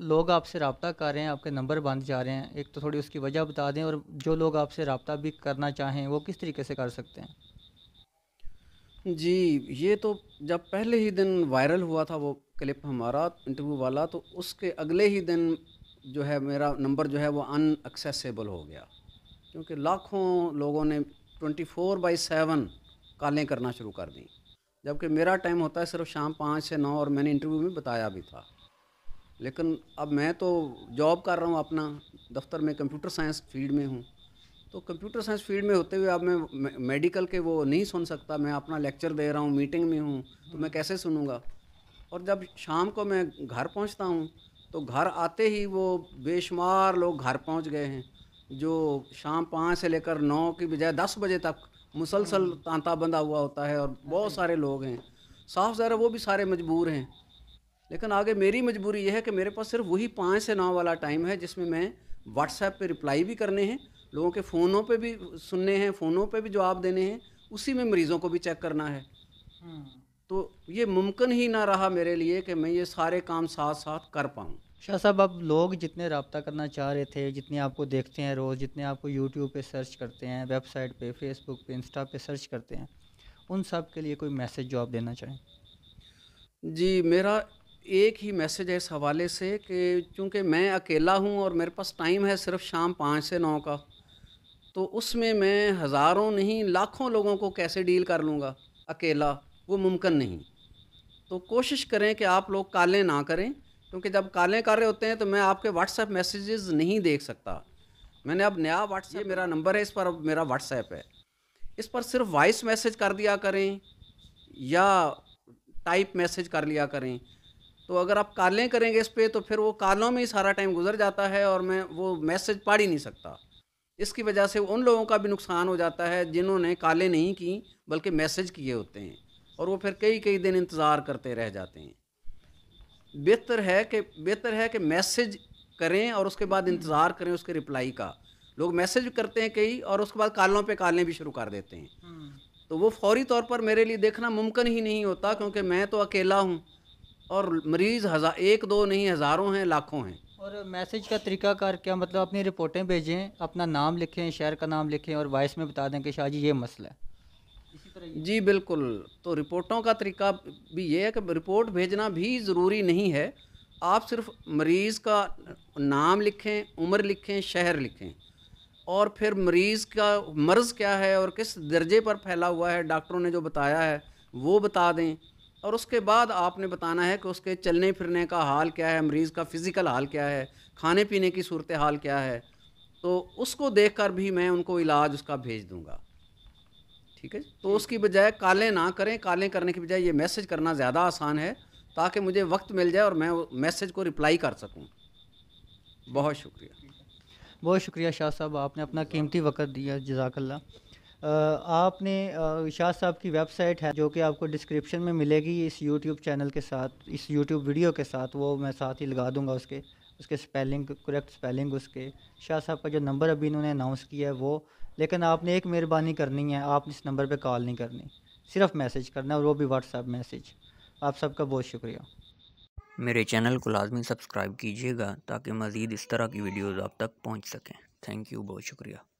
लोग आपसे रबता कर रहे हैं आपके नंबर बंद जा रहे हैं एक तो थोड़ी उसकी वजह बता दें और जो लोग आपसे रबता भी करना चाहें वो किस तरीके से कर सकते हैं जी ये तो जब पहले ही दिन वायरल हुआ था वो क्लिप हमारा इंटरव्यू वाला तो उसके अगले ही दिन जो है मेरा नंबर जो है वो अनएक्सेसिबल हो गया क्योंकि लाखों लोगों ने 24 फोर बाई सेवन कॉलें करना शुरू कर दी जबकि मेरा टाइम होता है सिर्फ शाम पाँच से नौ और मैंने इंटरव्यू में बताया भी था लेकिन अब मैं तो जॉब कर रहा हूँ अपना दफ्तर में कंप्यूटर साइंस फील्ड में हूँ तो कंप्यूटर साइंस फील्ड में होते हुए अब मैं मेडिकल के वो नहीं सुन सकता मैं अपना लेक्चर दे रहा हूँ मीटिंग में हूँ तो मैं कैसे सुनूँगा और जब शाम को मैं घर पहुँचता हूँ तो घर आते ही वो बेशुमार लोग घर पहुँच गए हैं जो शाम पाँच से लेकर नौ की बजाय दस बजे तक मुसलसल तांता बंधा हुआ होता है और बहुत सारे लोग हैं साफ ज़रा वो भी सारे मजबूर हैं लेकिन आगे मेरी मजबूरी यह है कि मेरे पास सिर्फ वही पाँच से नौ वाला टाइम है जिसमें मैं व्हाट्सएप पे रिप्लाई भी करने हैं लोगों के फ़ोनों पे भी सुनने हैं फ़ोनों पे भी जवाब देने हैं उसी में मरीज़ों को भी चेक करना है हम्म। तो ये मुमकिन ही ना रहा मेरे लिए कि मैं ये सारे काम साथ साथ कर पाऊँ शाह साहब अब लोग जितने रबता करना चाह रहे थे जितने आपको देखते हैं रोज़ जितने आपको यूट्यूब पर सर्च करते हैं वेबसाइट पर फेसबुक पर इंस्टा पे सर्च करते हैं उन सब के लिए कोई मैसेज जो आप देना चाहें जी मेरा एक ही मैसेज है इस हवाले से कि चूँकि मैं अकेला हूँ और मेरे पास टाइम है सिर्फ शाम पाँच से नौ का तो उसमें मैं हज़ारों नहीं लाखों लोगों को कैसे डील कर लूँगा अकेला वो मुमकिन नहीं तो कोशिश करें कि आप लोग काले ना करें क्योंकि जब काले कर रहे होते हैं तो मैं आपके व्हाट्सएप मैसेजेस नहीं देख सकता मैंने अब नया व्हाट्सएप मेरा नंबर है इस पर अब मेरा व्हाट्सएप है इस पर सिर्फ वॉइस मैसेज कर दिया करें या टाइप मैसेज कर लिया करें तो अगर आप कालें करेंगे इस पर तो फिर वो कालों में ही सारा टाइम गुजर जाता है और मैं वो मैसेज पढ़ ही नहीं सकता इसकी वजह से उन लोगों का भी नुकसान हो जाता है जिन्होंने कालें नहीं की बल्कि मैसेज किए होते हैं और वो फिर कई कई दिन इंतज़ार करते रह जाते हैं बेहतर है कि बेहतर है कि मैसेज करें और उसके बाद इंतज़ार करें उसके रिप्लाई का लोग मैसेज करते हैं कई और उसके बाद कालों पे कालें भी शुरू कर देते हैं हम्म। तो वो फौरी तौर पर मेरे लिए देखना मुमकिन ही नहीं होता क्योंकि मैं तो अकेला हूँ और मरीज़ हज़ार एक दो नहीं हज़ारों हैं लाखों हैं और मैसेज का कर क्या मतलब अपनी रिपोर्टें भेजें अपना नाम लिखें शहर का नाम लिखें और वॉइस में बता दें कि शाह जी ये मसला है जी बिल्कुल तो रिपोर्टों का तरीका भी ये है कि रिपोर्ट भेजना भी ज़रूरी नहीं है आप सिर्फ मरीज़ का नाम लिखें उम्र लिखें शहर लिखें और फिर मरीज़ का मर्ज़ क्या है और किस दर्जे पर फैला हुआ है डॉक्टरों ने जो बताया है वो बता दें और उसके बाद आपने बताना है कि उसके चलने फिरने का हाल क्या है मरीज़ का फ़िज़िकल हाल क्या है खाने पीने की सूरत हाल क्या है तो उसको देख कर भी मैं उनको इलाज उसका भेज दूँगा ठीक है तो उसकी बजाय काले ना करें काले करने की बजाय ये मैसेज करना ज़्यादा आसान है ताकि मुझे वक्त मिल जाए और मैं मैसेज को रिप्लाई कर सकूँ बहुत शुक्रिया बहुत शुक्रिया शाह साहब आपने अपना कीमती वक्त दिया जजाकल्ला आपने शाह साहब की वेबसाइट है जो कि आपको डिस्क्रिप्शन में मिलेगी इस यूट्यूब चैनल के साथ इस यूट्यूब वीडियो के साथ वो मैं साथ ही लगा दूंगा उसके उसके स्पेलिंग करेक्ट स्पेलिंग उसके शाह साहब का जो नंबर अभी इन्होंने अनाउंस किया है वो लेकिन आपने एक मेहरबानी करनी है आप इस नंबर पर कॉल नहीं करनी सिर्फ मैसेज करना है और वो भी व्हाट्सएप मैसेज आप सबका बहुत शुक्रिया मेरे चैनल को लाजमी सब्सक्राइब कीजिएगा ताकि मज़ीद इस तरह की वीडियोज़ आप तक पहुँच सकें थैंक यू बहुत शुक्रिया